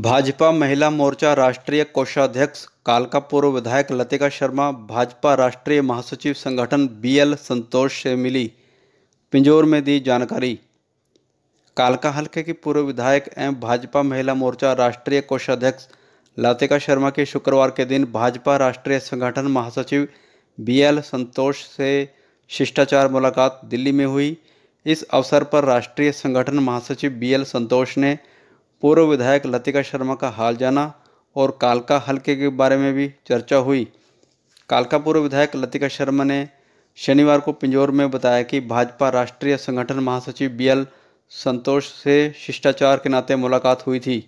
भाजपा महिला मोर्चा राष्ट्रीय कोषाध्यक्ष कालका पूर्व विधायक लतिका शर्मा भाजपा राष्ट्रीय महासचिव संगठन बीएल संतोष से मिली पिंजौर में दी जानकारी कालका हल्के की पूर्व विधायक एवं भाजपा महिला मोर्चा राष्ट्रीय कोषाध्यक्ष लतिका शर्मा के शुक्रवार के दिन भाजपा राष्ट्रीय संगठन महासचिव बीएल संतोष से शिष्टाचार मुलाकात दिल्ली में हुई इस अवसर पर राष्ट्रीय संगठन महासचिव बीएल संतोष ने पूर्व विधायक लतिका शर्मा का हाल जाना और कालका हल्के के बारे में भी चर्चा हुई कालका पूर्व विधायक लतिका शर्मा ने शनिवार को पिंजौर में बताया कि भाजपा राष्ट्रीय संगठन महासचिव बीएल संतोष से शिष्टाचार के नाते मुलाकात हुई थी